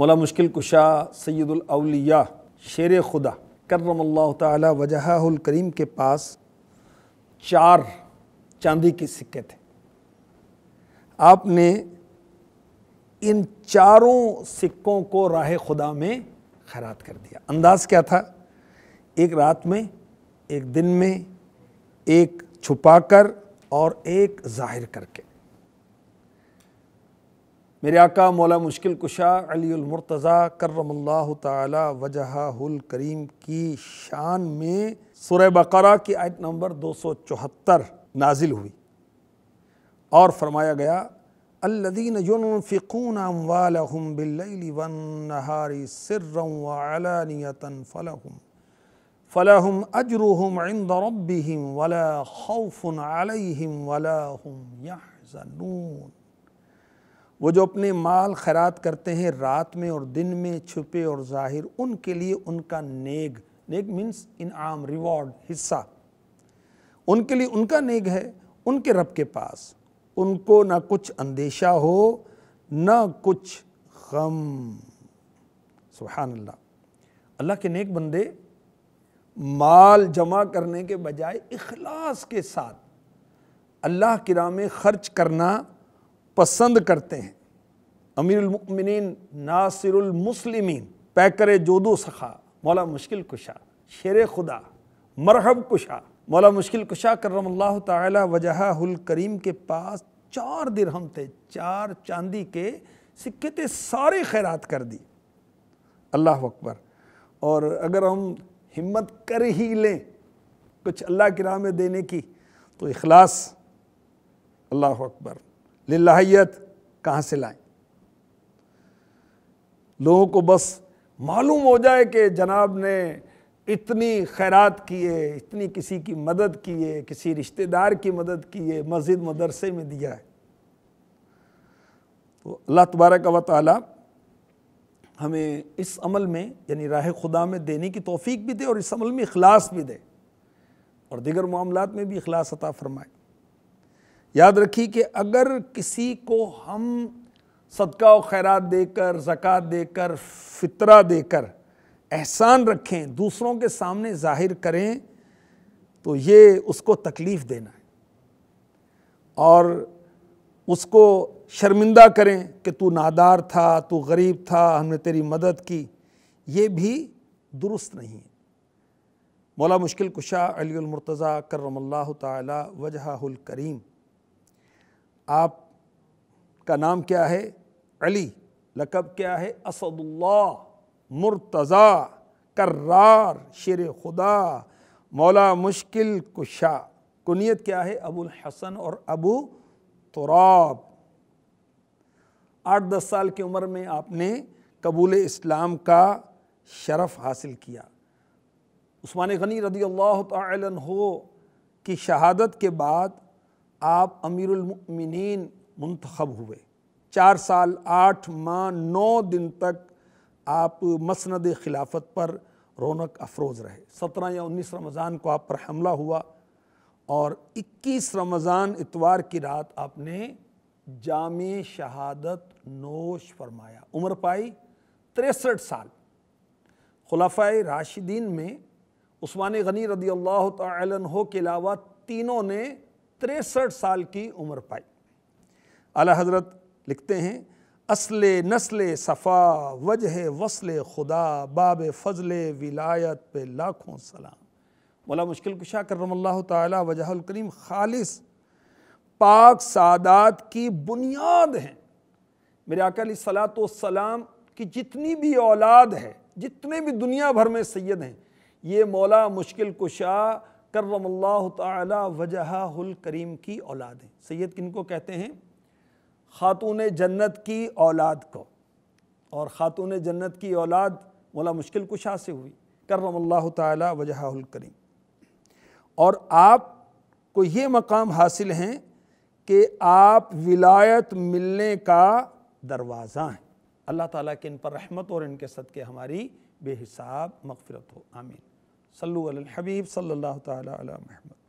मौला मुश्किल कुशा सैदुलौलिया शेर खुदा करम ताला करीम के पास चार चांदी के सिक्के थे आपने इन चारों सिक्कों को राह खुदा में खैरात कर दिया अंदाज क्या था एक रात में एक दिन में एक छुपाकर और एक जाहिर करके मेरे आका मौला मुश्किल कुशा अलीमरतज़ा करमल्ला तजहा करीम की शान में सुर बकरा की आयत नंबर दो सौ चौहत्तर नाजिल हुई और फरमाया गया अल्लदीन युनफ़िकून अम्वालहुम बिल्लैलि वन नहारी सिर्रम फ़लहुम फ़लहुम अजरुहुम इंद रब्बिहिम वला खौफ़ुन अलैहिम वला हुम यहज़नून वो जो अपने माल खैरात करते हैं रात में और दिन में छुपे और जाहिर उनके लिए उनका नेग नेग मीन्स इनाम रिवॉर्ड हिस्सा उनके लिए उनका नेग है उनके रब के पास उनको ना कुछ अंदेशा हो ना कुछ गम सुबहान अल्लाह अल्लाह के नेक बंदे माल जमा करने के बजाय इखलास के साथ अल्लाह की राह में खर्च करना पसंद करते हैं अमीरमिन मुस्लिमीन पैकरे जोदो सखा मौला मुश्किल कुशा शेर खुदा मरहब कुशा मौला मुश्किल कुशा करमल्ला तजहाल करीम के पास चार दिरहम थे चार चांदी के सिक्के थे सारे खैरात कर दी अल्लाह अकबर और अगर हम हिम्मत कर ही लें कुछ अल्लाह की राह में देने की तो इखलास अल्लाह अकबर लाहियत कहाँ से लाएं लोगों को बस मालूम हो जाए कि जनाब ने इतनी खैरात किए इतनी किसी की मदद किए किसी रिश्तेदार की मदद किए मस्जिद मदरसे में दिया है तो अल्लाह तबारक व ताली हमें इस अमल में यानी राह खुदा में देने की तोफ़ी भी दे और इस अमल में अखलास भी दे और दिगर मामला में भी अखलास अता फरमाए याद रखी कि अगर किसी को हम सदका व खैरात देकर ज़क़़त देकर फितरा देकर एहसान रखें दूसरों के सामने ज़ाहिर करें तो ये उसको तकलीफ़ देना है और उसको शर्मिंदा करें कि तू नादार था तू गरीब था हमने तेरी मदद की ये भी दुरुस्त नहीं है मौला मुश्किल कुशा अलीमरतज़ा करमल्ला तजहल करीम आप का नाम क्या है अली लकब क्या है असदुल्ला मुर्तज़ा कर्रार शेर खुदा मौला मुश्किल कुशा कुनियत क्या है अबुल हसन और अबू तुराब आठ दस साल की उम्र में आपने कबूल इस्लाम का शरफ़ हासिल किया उस्मान गनी रदी अल्लाह तहो की शहादत के बाद आप अमीरमिन मंतखब हुए चार साल आठ माह नौ दिन तक आप मसनद खिलाफत पर रौनक अफरोज़ रहे सत्रह या उन्नीस रमज़ान को आप पर हमला हुआ और इक्कीस रमज़ान इतवार की रात आपने जाम शहादत नोश फरमाया उम्र पाई तिरसठ साल खुलाफा राशिदीन में उस्मान गनी रदी अल्लाह तहो के अलावा तीनों ने तिरसठ साल की उम्र पाई अला हजरत लिखते हैं असल नस्ल सफ़ा वजह वसल खुदा बाब फजल विलायत पे लाखों सलाम मौला मुश्किल कुशा करमल्ला तजहलकरीम खालिस पाक सादात की बुनियाद हैं मेरे अकल सलाम की जितनी भी औलाद है जितने भी दुनिया भर में सैद हैं ये मौला मुश्किल कुशा करम वजहुल करीम की औलाद हैं सैयद किन को कहते हैं ख़ातून जन्नत की औलाद को और ख़ातून जन्नत की औलाद मौला मुश्किल कुशा से हुई करम तजहुल करीम और आप को ये मकाम हासिल हैं कि आप विलायत मिलने का दरवाज़ा हैं अल्लाह ताला के इन पर रहमत और इनके सद के हमारी बेहिसाब मगफरत हो आमीन صلوا على الحبيب صلى الله تعالى على محمد